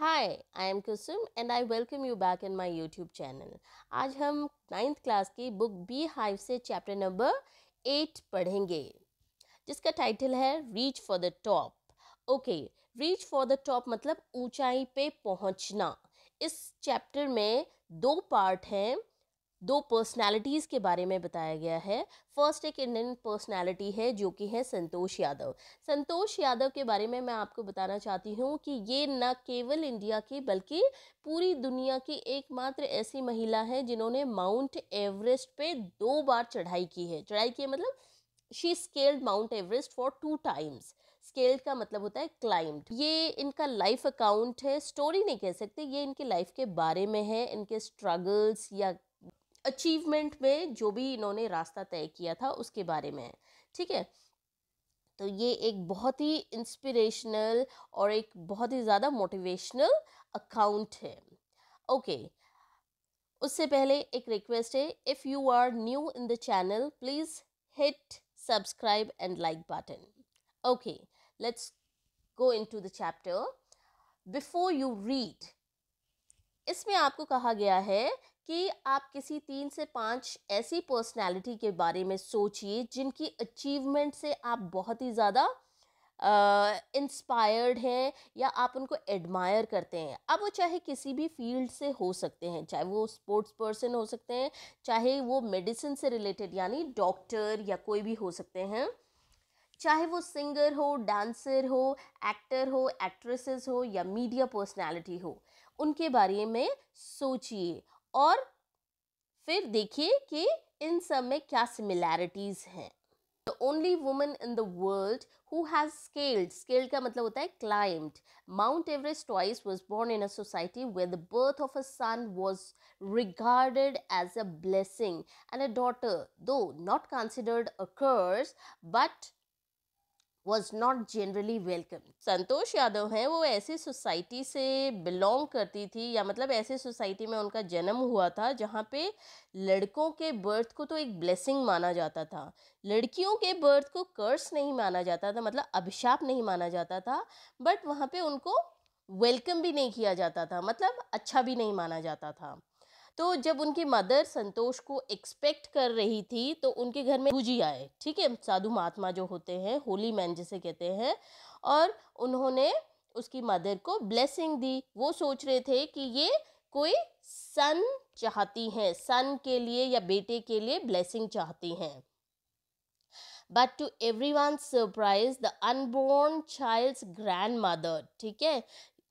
Hi I am Kusum and I welcome you back in my YouTube channel आज हम ninth class की book Beehive से chapter number eight पढ़ेंगे जिसका title है reach for the top okay reach for the top मतलब ऊंचाई पे पहुंचना इस चैप्टर में दो पार्ट हैं दो पर्सनालिटीज़ के बारे में बताया गया है फर्स्ट एक इंडियन पर्सनालिटी है जो कि है संतोष यादव संतोष यादव के बारे में मैं आपको बताना चाहती हूँ कि ये न केवल इंडिया की बल्कि पूरी दुनिया की एकमात्र ऐसी महिला है जिन्होंने माउंट एवरेस्ट पे दो बार चढ़ाई की है चढ़ाई की है मतलब she scaled Mount Everest for two times scaled का मतलब होता है क्लाइंब ये इनका लाइफ अकाउंट है स्टोरी नहीं कह सकते ये इनके लाइफ के बारे में है इनके स्ट्रगल्स या अचीवमेंट में जो भी इन्होंने रास्ता तय किया था उसके बारे में ठीक है तो ये एक बहुत ही इंस्पिरेशनल और एक बहुत ही ज़्यादा मोटिवेशनल अकाउंट है ओके okay. उससे पहले एक रिक्वेस्ट है if you are new in the channel please hit subscribe and like button okay let's go into the chapter before you read इसमें आपको कहा गया है कि आप किसी तीन से पाँच ऐसी पर्सनालिटी के बारे में सोचिए जिनकी अचीवमेंट से आप बहुत ही ज़्यादा इंस्पायर्ड uh, हैं या आप उनको एडमायर करते हैं अब वो चाहे किसी भी फील्ड से हो सकते हैं चाहे वो स्पोर्ट्स पर्सन हो सकते हैं चाहे वो मेडिसिन से रिलेटेड यानी डॉक्टर या कोई भी हो सकते हैं चाहे वो सिंगर हो डांसर हो एक्टर हो एक्ट्रेसेस हो या मीडिया पर्सनालिटी हो उनके बारे में सोचिए और फिर देखिए कि इन सब में क्या सिमिलैरिटीज़ हैं the only women in the world who has scaled scaled का मतलब होता है climbed Mount Everest twice was born in a society where the birth of a son was regarded as a blessing and a daughter though not considered a curse but was not generally welcome Santosh Yadav हैं वो ऐसी society से belong करती थी या मतलब ऐसे society में उनका जन्म हुआ था जहाँ पे लड़कों के बर्थ को तो एक ब्लेसिंग माना जाता था लड़कियों के बर्थ को कर्स नहीं माना जाता था मतलब अभिशाप नहीं माना जाता था बट वहाँ पे उनको वेलकम भी नहीं किया जाता था मतलब अच्छा भी नहीं माना जाता था तो जब उनकी मदर संतोष को एक्सपेक्ट कर रही थी तो उनके घर में गुजी आए ठीक है साधु महात्मा जो होते हैं होली मैन जिसे कहते हैं और उन्होंने उसकी मदर को ब्लेसिंग दी वो सोच रहे थे कि ये कोई सन चाहती हैं सन के लिए या बेटे के लिए ब्लेसिंग चाहती हैं but to everyone surprise the unborn child's grandmother ठीक है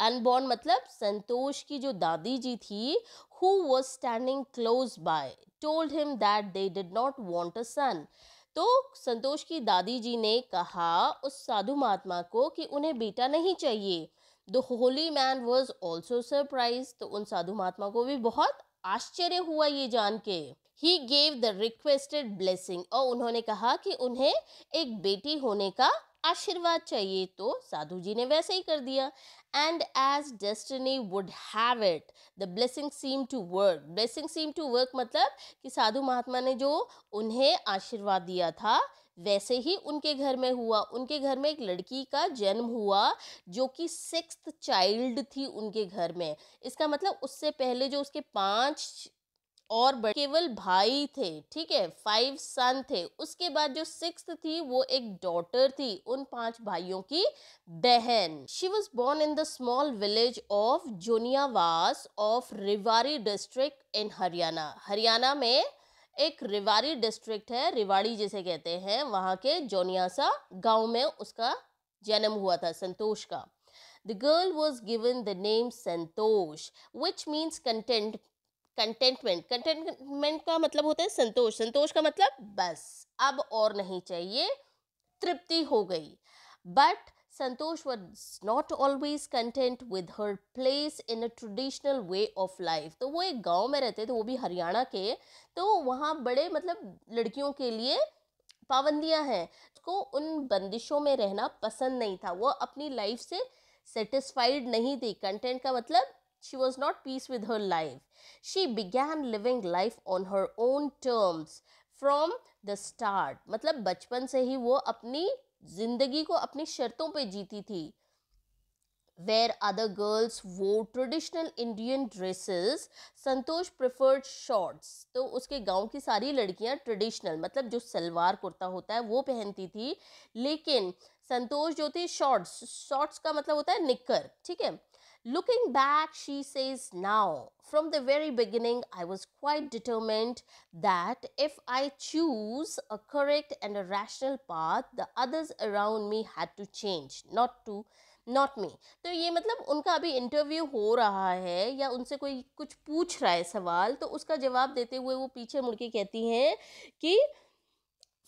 अनबॉर्न मतलब संतोष की जो दादी जी थी who was standing close by told him that they did not want a son तो संतोष की दादी जी ने कहा उस साधु महात्मा को कि उन्हें बेटा नहीं चाहिए the holy man was also surprise तो उन साधु महात्मा को भी बहुत आश्चर्य हुआ ये जान के he gave the requested blessing और उन्होंने कहा कि उन्हें एक बेटी होने का आशीर्वाद चाहिए तो साधु जी ने वैसे ही कर दिया and as destiny would have it the blessing seem to work blessing seem to work मतलब कि साधु महात्मा ने जो उन्हें आशीर्वाद दिया था वैसे ही उनके घर में हुआ उनके घर में एक लड़की का जन्म हुआ जो कि सिक्स्थ चाइल्ड थी उनके घर में इसका मतलब उससे पहले जो उसके पांच और केवल भाई थे ठीक है फाइव सन थे उसके बाद जो सिक्स थी वो एक डॉटर थी उन पांच भाइयों की बहन she was born in the small village of Joniyawas of Rewari district in Haryana Haryana में एक रिवारी डिस्ट्रिक्ट है रिवाड़ी जिसे कहते हैं वहाँ के जोनियासा गांव में उसका जन्म हुआ था संतोष का The girl was given the name Santosh, which means content contentment contentment का मतलब होता है संतोष संतोष का मतलब बस अब और नहीं चाहिए तृप्ति हो गई but Santosh was not always content with her place in a traditional way of life तो वो एक गांव में रहते थे वो भी हरियाणा के तो वहाँ बड़े मतलब लड़कियों के लिए पाबंदियाँ हैं उसको उन बंदिशों में रहना पसंद नहीं था वो अपनी लाइफ से सेटिस्फाइड नहीं थी कंटेंट का मतलब She was not peace with her life. She began living life on her own terms from the start. matlab bachpan se hi wo apni zindagi ko apni sharton pe jeeti thi where other girls wore traditional Indian dresses, santosh preferred shorts. to uske gaon ki sari ladkiyan traditional matlab jo salwar kurta hota hai wo पहनती thi lekin संतोष जो थी shorts shorts का मतलब होता है निक्कर ठीक है Looking back, she says, now, from the very beginning, I was quite determined that if I choose a correct and a rational path, the others around me had to change, not to not me तो ये मतलब उनका अभी interview हो रहा है या उनसे कोई कुछ पूछ रहा है सवाल तो उसका जवाब देते हुए वो पीछे मुड़ के कहती हैं कि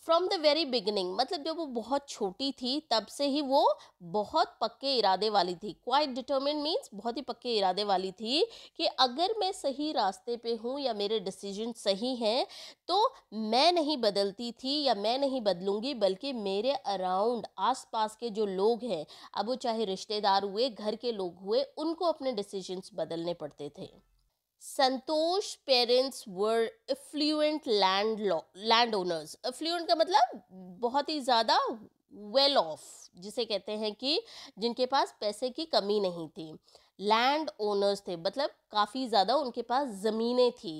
फ्रॉम द वेरी बिगनिंग मतलब जब वो बहुत छोटी थी तब से ही वो बहुत पक्के इरादे वाली थी क्वाइट डिटर्मिन मीन्स बहुत ही पक्के इरादे वाली थी कि अगर मैं सही रास्ते पे हूँ या मेरे डिसीजन सही हैं तो मैं नहीं बदलती थी या मैं नहीं बदलूँगी बल्कि मेरे अराउंड आसपास के जो लोग हैं अब वो चाहे रिश्तेदार हुए घर के लोग हुए उनको अपने डिसीजनस बदलने पड़ते थे Santosh parents were affluent land land owners affluent का मतलब बहुत ही ज़्यादा वेल ऑफ जिसे कहते हैं कि जिनके पास पैसे की कमी नहीं थी लैंड ओनर्स थे मतलब काफ़ी ज़्यादा उनके पास ज़मीनें थी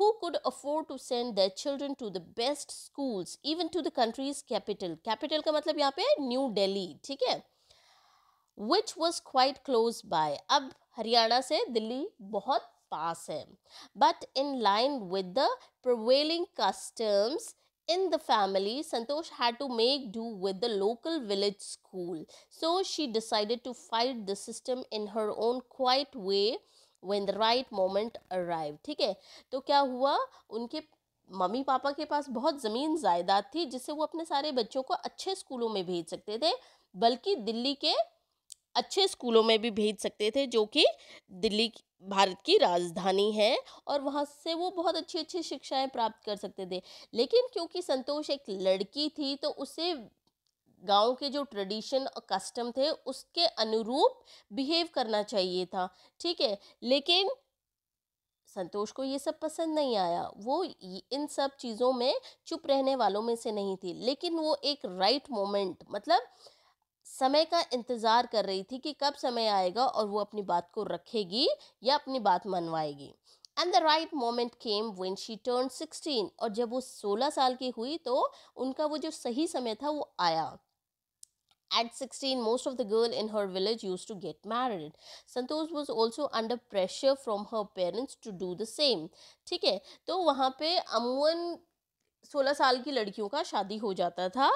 who could afford to send the children to the best schools even to the country's capital capital का मतलब यहाँ पे न्यू डेली ठीक है which was quite close by अब हरियाणा से दिल्ली बहुत pass him. But in line with the prevailing customs, in the family, Santosh had to make do with the local village school. So she decided to fight the system in her own quiet way when the right moment arrived. ठीक है तो क्या हुआ उनके mummy papa के पास बहुत ज़मीन जायदाद थी जिससे वो अपने सारे बच्चों को अच्छे स्कूलों में भेज सकते थे बल्कि दिल्ली के अच्छे स्कूलों में भी भेज सकते थे जो कि दिल्ली भारत की राजधानी है और वहाँ से वो बहुत अच्छी अच्छी शिक्षाएं प्राप्त कर सकते थे लेकिन क्योंकि संतोष एक लड़की थी तो उसे गांव के जो ट्रेडिशन और कस्टम थे उसके अनुरूप बिहेव करना चाहिए था ठीक है लेकिन संतोष को ये सब पसंद नहीं आया वो इन सब चीज़ों में चुप रहने वालों में से नहीं थी लेकिन वो एक राइट मोमेंट मतलब समय का इंतज़ार कर रही थी कि कब समय आएगा और वो अपनी बात को रखेगी या अपनी बात मनवाएगी and the right moment came when she turn sixteen और जब वो सोलह साल की हुई तो उनका वो जो सही समय था वो आया At 16, most of the girls in her village used to get married. Santosh was also under pressure from her parents to do the same. ठीक है तो वहाँ पे अमूमन सोलह साल की लड़कियों का शादी हो जाता था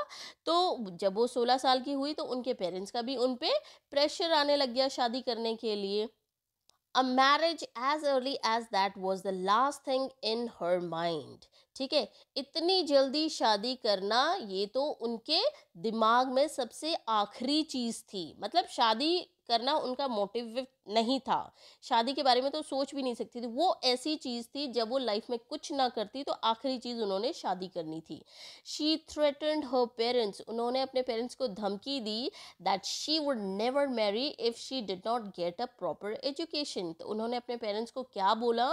तो जब वो सोलह साल की हुई तो उनके पेरेंट्स का भी उन पर प्रेशर आने लग गया शादी करने के लिए a marriage age early age that was the last thing in her mind ठीक है इतनी जल्दी शादी करना ये तो उनके दिमाग में सबसे आखिरी चीज़ थी मतलब शादी करना उनका मोटिव नहीं था शादी के बारे में तो सोच भी नहीं सकती थी वो ऐसी चीज़ थी जब वो लाइफ में कुछ ना करती तो आखिरी चीज़ उन्होंने शादी करनी थी शी थ्रेटेंड हर पेरेंट्स उन्होंने अपने पेरेंट्स को धमकी दी that she would never marry if she did not get a proper education तो उन्होंने अपने पेरेंट्स को क्या बोला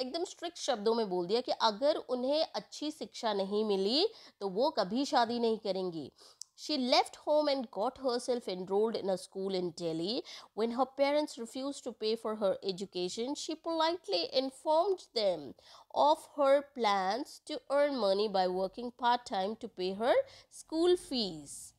एकदम स्ट्रिक्ट शब्दों में बोल दिया कि अगर उन्हें अच्छी शिक्षा नहीं मिली तो वो कभी शादी नहीं करेंगी She left home and got herself enrolled in a school in Delhi. When her parents refused to pay for her education, she politely informed them of her plans to earn money by working part time to pay her school fees.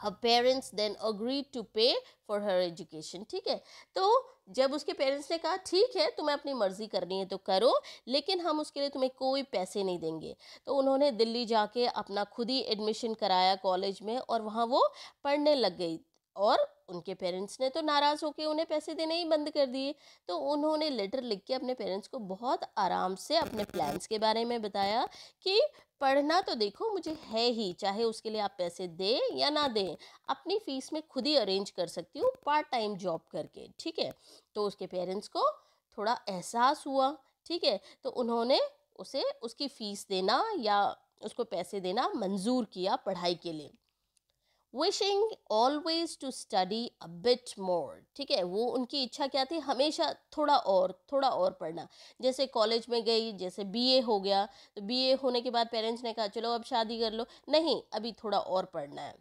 Her parents then agreed to pay for her education. ठीक है तो जब उसके parents ने कहा ठीक है तुम्हें अपनी मर्ज़ी करनी है तो करो लेकिन हम उसके लिए तुम्हें कोई पैसे नहीं देंगे तो उन्होंने दिल्ली जाके अपना खुद ही एडमिशन कराया कॉलेज में और वहाँ वो पढ़ने लग गई और उनके पेरेंट्स ने तो नाराज़ होकर उन्हें पैसे देने ही बंद कर दिए तो उन्होंने लेटर लिख के अपने पेरेंट्स को बहुत आराम से अपने प्लान्स के बारे में बताया कि पढ़ना तो देखो मुझे है ही चाहे उसके लिए आप पैसे दें या ना दें अपनी फ़ीस में खुद ही अरेंज कर सकती हूँ पार्ट टाइम जॉब करके ठीक है तो उसके पेरेंट्स को थोड़ा एहसास हुआ ठीक है तो उन्होंने उसे उसकी फ़ीस देना या उसको पैसे देना मंजूर किया पढ़ाई के लिए wishing always to study a bit more ठीक है वो उनकी इच्छा क्या थी हमेशा थोड़ा और थोड़ा और पढ़ना जैसे कॉलेज में गई जैसे बीए हो गया तो बीए होने के बाद पेरेंट्स ने कहा चलो अब शादी कर लो नहीं अभी थोड़ा और पढ़ना है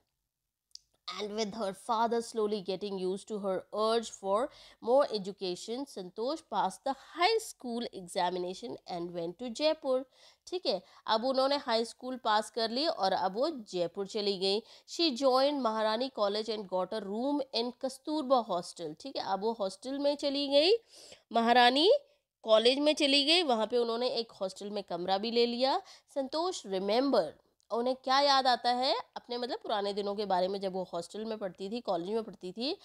and with her father slowly getting used to her urge for more education santosh passed the high school examination and went to Jaipur ठीक है अब उन्होंने हाई स्कूल पास कर ली और अब वो जयपुर चली गई she join Maharani college and got a room in Kasturba hostel ठीक है अब वो हॉस्टल में चली गई महारानी कॉलेज में चली गई वहाँ पे उन्होंने एक हॉस्टल में कमरा भी ले लिया संतोष रिमेंबर उन्हें क्या याद आता है अपने मतलब पुराने दिनों के बारे में जब वो हॉस्टल में पढ़ती थी कॉलेज में पढ़ती थी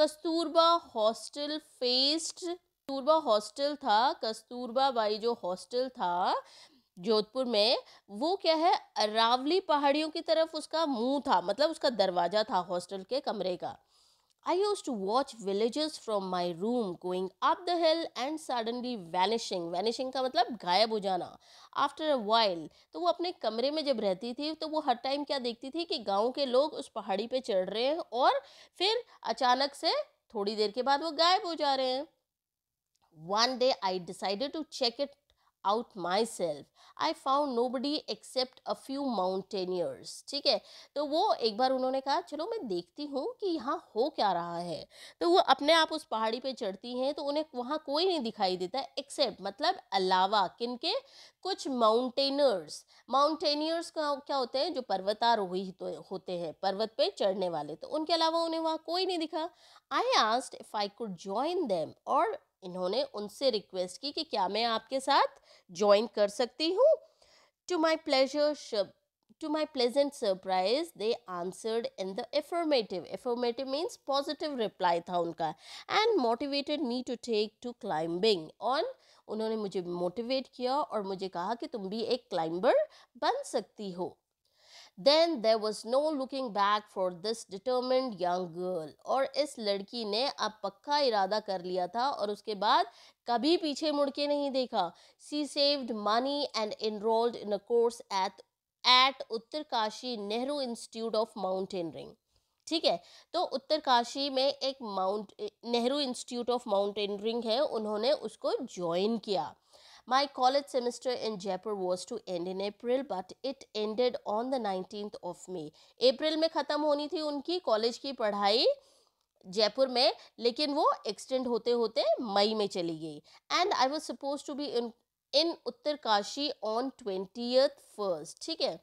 Kasturba hostel fest Kasturba hostel था कस्तूरबा बाई जो हॉस्टल था जोधपुर में वो क्या है अरावली पहाड़ियों की तरफ उसका मुंह था मतलब उसका दरवाज़ा था हॉस्टल के कमरे का I used to watch villagers from my room going up the hill and suddenly vanishing. Vanishing का मतलब गायब हो जाना After a while, तो वो अपने कमरे में जब रहती थी तो वो हर टाइम क्या देखती थी कि गाँव के लोग उस पहाड़ी पे चढ़ रहे हैं और फिर अचानक से थोड़ी देर के बाद वो गायब हो जा रहे हैं one day i decided to check it out myself I found nobody except a few mountaineers ठीक है तो वो एक बार उन्होंने कहा चलो मैं देखती हूँ कि यहाँ हो क्या रहा है तो वो अपने आप उस पहाड़ी पे चढ़ती हैं तो उन्हें वहाँ कोई नहीं दिखाई देता एक्सेप्ट मतलब अलावा किन के कुछ माउंटेनर्स माउंटेनियर्स का क्या होते हैं जो पर्वतारोही तो होते हैं पर्वत पे चढ़ने वाले तो उनके अलावा उन्हें वहाँ कोई नहीं दिखा I asked if I could join them और इन्होंने उनसे रिक्वेस्ट की कि क्या मैं आपके साथ ज्वाइन कर सकती हूँ to my pleasure to my pleasant surprise they answered in the affirmative affirmative means positive reply था उनका and motivated me to take to climbing on उन्होंने मुझे मोटिवेट किया और मुझे कहा कि तुम भी एक क्लाइंबर बन सकती हो then there was no looking back for this determined young girl और इस लड़की ने अब पक्का इरादा कर लिया था और उसके बाद कभी पीछे मुड़ के नहीं देखा she saved money and enrolled in a course at at Uttarkashi Nehru institute of mountaineering ठीक है तो उत्तरकाशी में एक mount Nehru institute of mountaineering है उन्होंने उसको ज्वाइन किया My college semester in Jaipur was to end in April but it ended on the 19th of May. april mein khatam honi thi unki college ki padhai Jaipur में लेकिन वो extend होते होते मई में चली गई and I was suppose to be in in Uttarkashi on twenty first ठीक है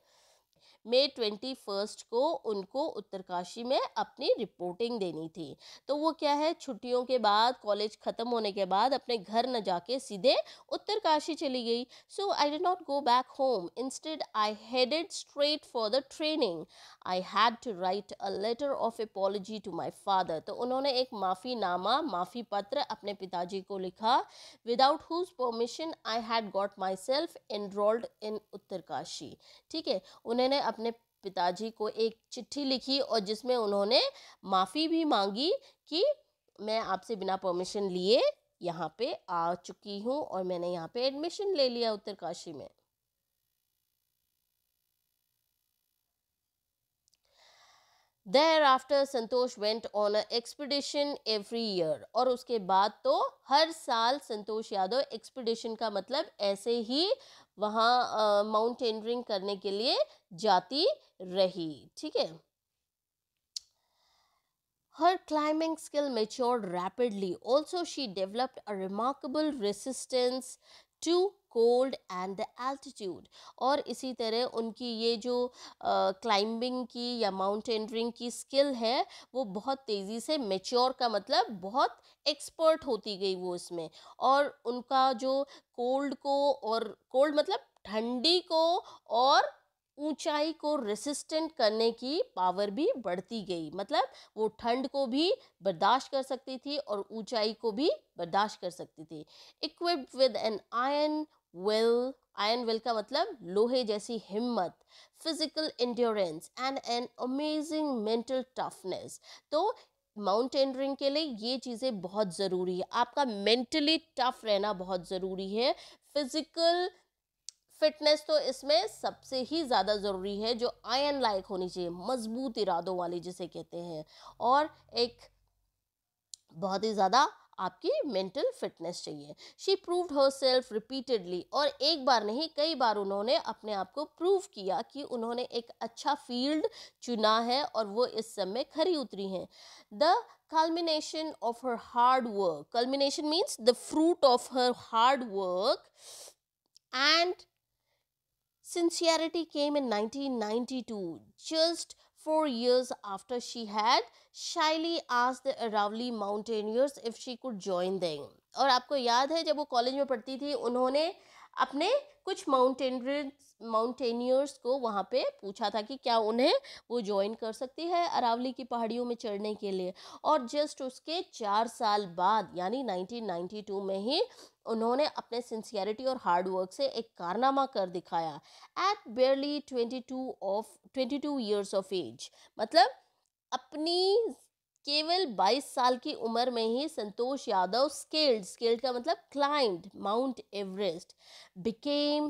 मई ट्वेंटी फर्स्ट को उनको उत्तरकाशी में अपनी रिपोर्टिंग देनी थी तो वो क्या है छुट्टियों के बाद कॉलेज ख़त्म होने के बाद अपने घर न जाके सीधे उत्तरकाशी चली गई so I did not go back home instead I headed straight for the training I had to write a letter of apology to my father तो उन्होंने एक माफ़ीनामा माफ़ी पत्र अपने पिताजी को लिखा without whose permission I had got myself enrolled in Uttarkashi ठीक है उन्होंने अपने पिताजी को एक चिट्ठी लिखी और जिसमें उन्होंने माफ़ी भी मांगी कि मैं आपसे बिना परमिशन लिए यहाँ पे आ चुकी हूँ और मैंने यहाँ पे एडमिशन ले लिया उत्तरकाशी में Thereafter, Santosh went on an expedition every year. और उसके बाद तो हर साल संतोष यादव एक्सपीडिशन का मतलब ऐसे ही वहाँ माउंटेनरिंग करने के लिए जाती रही ठीक है Her climbing skill matured rapidly. Also, she developed a remarkable resistance to cold and the altitude और इसी तरह उनकी ये जो क्लाइंबिंग की या माउंटेनरिंग की स्किल है वो बहुत तेज़ी से मेच्योर का मतलब बहुत एक्सपर्ट होती गई वो इसमें और उनका जो कोल्ड को और कोल्ड मतलब ठंडी को और ऊंचाई को रेसिस्टेंट करने की पावर भी बढ़ती गई मतलब वो ठंड को भी बर्दाश्त कर सकती थी और ऊंचाई को भी बर्दाश्त कर सकती थी equipped with an iron will iron will का मतलब लोहे जैसी हिम्मत physical endurance and an amazing mental toughness तो माउंटेनरिंग के लिए ये चीज़ें बहुत ज़रूरी है आपका मेंटली टफ रहना बहुत ज़रूरी है फिजिकल फिटनेस तो इसमें सबसे ही ज़्यादा ज़रूरी है जो आयन लाइक होनी चाहिए मजबूत इरादों वाली जिसे कहते हैं और एक बहुत ही ज़्यादा आपकी मेंटल फिटनेस चाहिए she proved herself repeatedly और एक बार नहीं कई बार उन्होंने अपने आप को प्रूव किया कि उन्होंने एक अच्छा फील्ड चुना है और वो इस समय खरी उतरी हैं the her hard work hard means the fruit of her hard work and sincerity came in nineteen in two just four years after she had shyly asked the Aravali mountaineers if she could join them. और आपको याद है जब वो college में पढ़ती थी उन्होंने अपने कुछ माउंटेनर्स माउंटेनियर्स को वहाँ पे पूछा था कि क्या उन्हें वो ज्वाइन कर सकती है अरावली की पहाड़ियों में चढ़ने के लिए और जस्ट उसके चार साल बाद यानी 1992 में ही उन्होंने अपने सिंसियरिटी और हार्डवर्क से एक कारनामा कर दिखाया at barely 22 of 22 years of age मतलब अपनी केवल 22 साल की उम्र में ही संतोष यादव स्केल्ड स्केल्ड का मतलब climbed Mount Everest became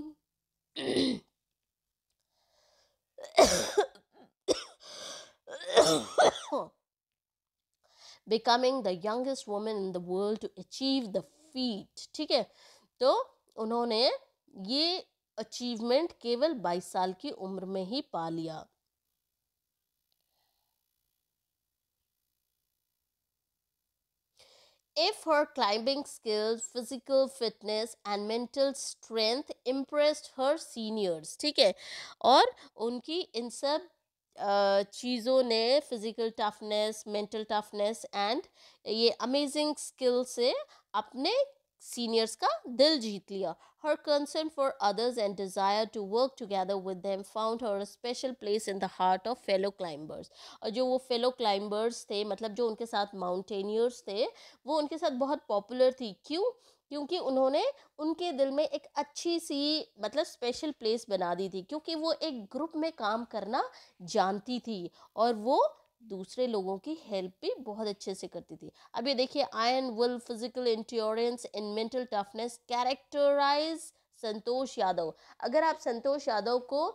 becoming the youngest women in the world to achieve the feat ठीक है तो उन्होंने ये अचीवमेंट केवल 22 साल की उम्र में ही पा लिया if her climbing skills, physical fitness and mental strength impressed her seniors ठीक है और उनकी इन सब चीज़ों ने physical toughness mental toughness and ये अमेजिंग स्किल से अपने सीनियर्स का दिल जीत लिया her concern for others and desire to work together with them found her special place in the heart of fellow climbers और जो वो फेलो क्लाइंबर्स थे मतलब जो उनके साथ माउंटेनियर्स थे वो उनके साथ बहुत पॉपुलर थी क्यों क्योंकि उन्होंने उनके दिल में एक अच्छी सी मतलब स्पेशल प्लेस बना दी थी क्योंकि वो एक ग्रुप में काम करना जानती थी और वो दूसरे लोगों की हेल्प भी बहुत अच्छे से करती थी अब ये देखिए iron will physical endurance and mental toughness characterise Santosh Yadav अगर आप संतोष यादव को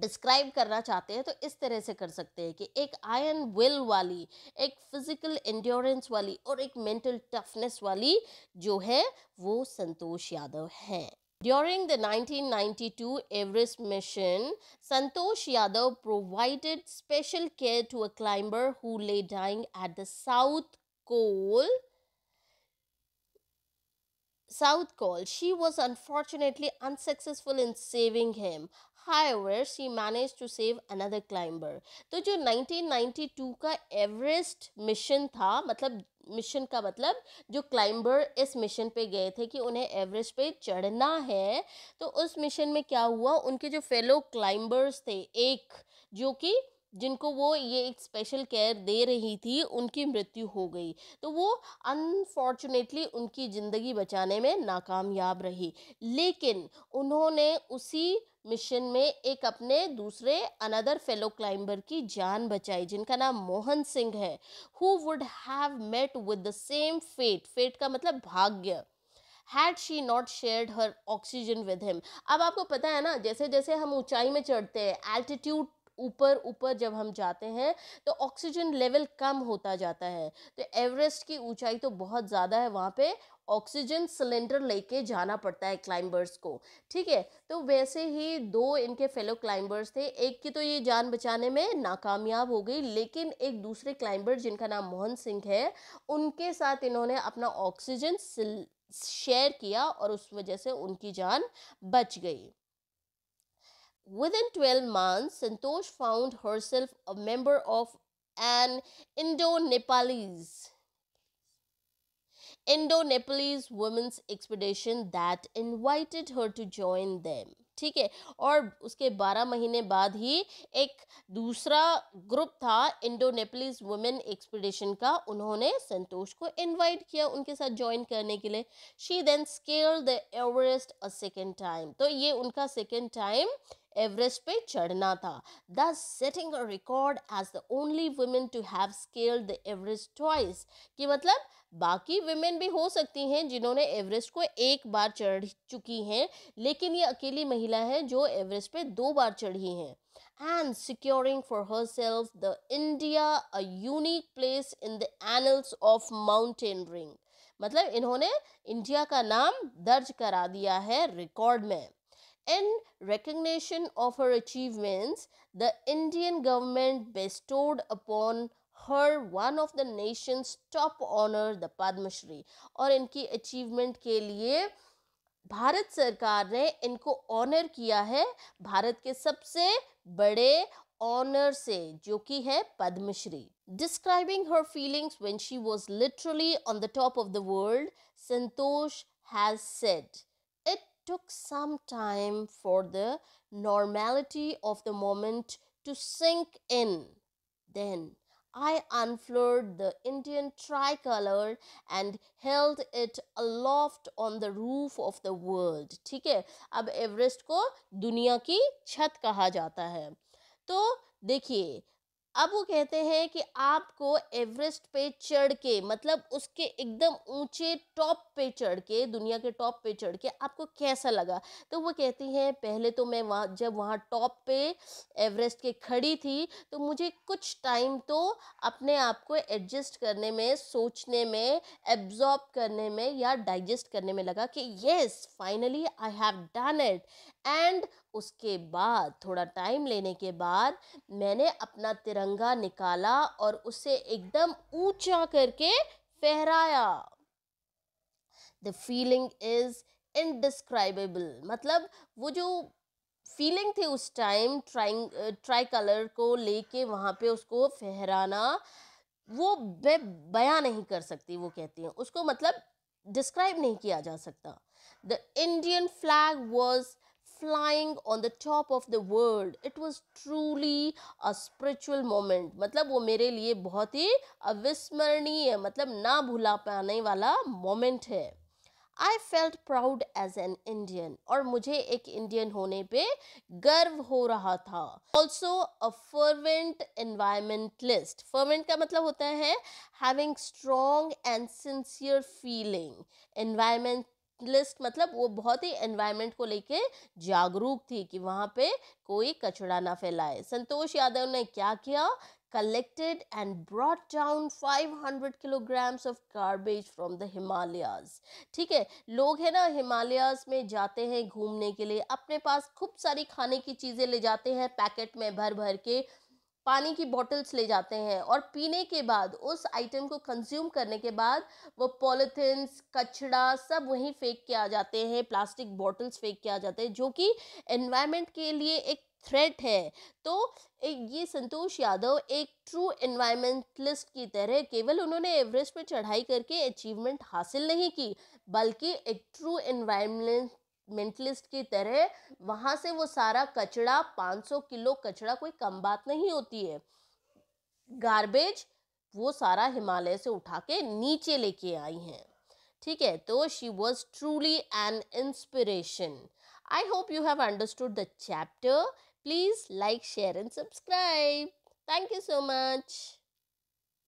डिस्क्राइब करना चाहते हैं तो इस तरह से कर सकते हैं कि एक आयन विल वाली एक फिजिकल इंड्योरेंस वाली और एक मेंटल टफनेस वाली जो है वो संतोष यादव हैं During the 1992 Everest mission, Santosh Yadav provided special care to a climber who lay dying at the South Col. South Col. She was unfortunately unsuccessful in saving him. However, she managed to save another climber. तो जो 1992 का Everest mission था मतलब mission का मतलब जो climber इस mission पे गए थे कि उन्हें एवरेस्ट पे चढ़ना है तो उस मिशन में क्या हुआ उनके जो फेलो क्लाइंबर्स थे एक जो कि जिनको वो ये एक स्पेशल केयर दे रही थी उनकी मृत्यु हो गई तो वो अनफॉर्चुनेटली उनकी ज़िंदगी बचाने में नाकामयाब रही लेकिन उन्होंने उसी मिशन में एक अपने दूसरे अनदर फेलो क्लाइंबर की जान बचाई जिनका नाम मोहन सिंह है who would have met with the same fate fate का मतलब भाग्य had she not shared her oxygen with him अब आपको पता है ना जैसे जैसे हम ऊंचाई में चढ़ते हैं एल्टीट्यूड ऊपर ऊपर जब हम जाते हैं तो ऑक्सीजन लेवल कम होता जाता है तो एवरेस्ट की ऊंचाई तो बहुत ज़्यादा है वहाँ पे ऑक्सीजन सिलेंडर लेके जाना पड़ता है क्लाइंबर्स को ठीक है तो वैसे ही दो इनके फेलो क्लाइंबर्स थे एक की तो ये जान बचाने में नाकामयाब हो गई लेकिन एक दूसरे क्लाइंबर जिनका नाम मोहन सिंह है उनके साथ इन्होंने अपना ऑक्सीजन शेयर किया और उस वजह से उनकी जान बच गई Within 12 months, Santosh found herself a member of an Indo Nepalese. Indo Nepalese women's expedition that invited her to join them. ठीक है और उसके 12 महीने बाद ही एक दूसरा ग्रुप था इंडो नेपलीज वुमेन एक्सपीडिशन का उन्होंने संतोष को इनवाइट किया उनके साथ ज्वाइन करने के लिए she then scale the Everest a second time तो ये उनका सेकेंड टाइम एवरेस्ट पे चढ़ना था दस setting a record as the only women to have scaled the Everest twice कि मतलब बाकी वुमेन भी हो सकती हैं जिन्होंने एवरेस्ट को एक बार चढ़ चुकी हैं लेकिन ये अकेली महिला है जो एवरेस्ट पे दो बार चढ़ी हैं for herself the India a unique place in the annals of mountaineering मतलब इन्होंने इंडिया का नाम दर्ज करा दिया है रिकॉर्ड में In recognition of her achievements, the Indian government bestowed upon her one of the nation's top honour the Padma Shri और इनकी अचीवमेंट के लिए भारत सरकार ने इनको ऑनर किया है भारत के सबसे बड़े ऑनर से जो कि है Padma Shri describing her feelings when she was literally on the top of the world Santosh has said took some time for the normality of the moment to sink in. Then I unfurled the Indian tricolor and held it aloft on the roof of the world. ठीक है अब Everest को दुनिया की छत कहा जाता है तो देखिए अब वो कहते हैं कि आपको एवरेस्ट पे चढ़ के मतलब उसके एकदम ऊंचे टॉप पे चढ़ के दुनिया के टॉप पे चढ़ के आपको कैसा लगा तो वो कहती हैं पहले तो मैं वहाँ जब वहाँ टॉप पे एवरेस्ट के खड़ी थी तो मुझे कुछ टाइम तो अपने आप को एडजस्ट करने में सोचने में एब्जॉर्ब करने में या डाइजेस्ट करने में लगा कि yes finally I have done it and उसके बाद थोड़ा टाइम लेने के बाद मैंने अपना तिरंगा निकाला और उसे एकदम ऊंचा करके फहराया द फीलिंग इज इनडिस्क्राइबेबल मतलब वो जो फीलिंग थी उस टाइम ट्राइंग ट्राई कलर को लेके वहाँ पे उसको फहराना वो मैं बयां नहीं कर सकती वो कहती हैं उसको मतलब डिस्क्राइब नहीं किया जा सकता the Indian flag was flying on the top of the world it was truly a spiritual moment मतलब वो मेरे लिए बहुत ही अविस्मरणीय मतलब ना भुला पाने वाला मोमेंट है I felt proud as an Indian और मुझे एक इंडियन होने पे गर्व हो रहा था also a fervent environmentalist fervent का मतलब होता है having strong and sincere feeling environmentalist मतलब वो बहुत ही एनवायरनमेंट को लेके जागरूक थी कि वहाँ पे कोई कचरा ना फैलाए संतोष यादव ने क्या किया collected and brought down 500 kilograms of garbage from the Himalayas ठीक है लोग है ना हिमालयाज में जाते हैं घूमने के लिए अपने पास खूब सारी खाने की चीज़ें ले जाते हैं पैकेट में भर भर के पानी की बॉटल्स ले जाते हैं और पीने के बाद उस आइटम को कंज्यूम करने के बाद वो पॉलिथिन कचड़ा सब वहीं फेंक के आ जाते हैं प्लास्टिक बॉटल्स फेंक के आ जाते हैं जो कि एनवायरनमेंट के लिए एक थ्रेट है तो एक ये संतोष यादव एक ट्रू एनवायरमेंटलिस्ट की तरह केवल उन्होंने एवरेस्ट पर चढ़ाई करके अचीवमेंट हासिल नहीं की बल्कि एक ट्रू एनवायरमेंट मेंटलिस्ट की तरह वहां से वो सारा कचड़ा 500 किलो कचड़ा कोई कम बात नहीं होती है गार्बेज वो सारा हिमालय से उठा के नीचे लेके आई हैं ठीक है तो she was truly an inspiration I hope you have understood the chapter please like share and subscribe thank you so much